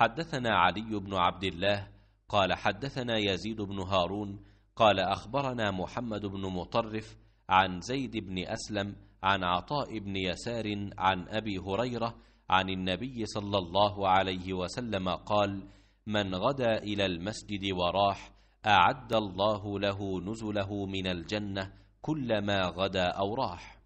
حدثنا علي بن عبد الله قال حدثنا يزيد بن هارون قال اخبرنا محمد بن مطرف عن زيد بن اسلم عن عطاء بن يسار عن ابي هريره عن النبي صلى الله عليه وسلم قال من غدا الى المسجد وراح اعد الله له نزله من الجنه كلما غدا او راح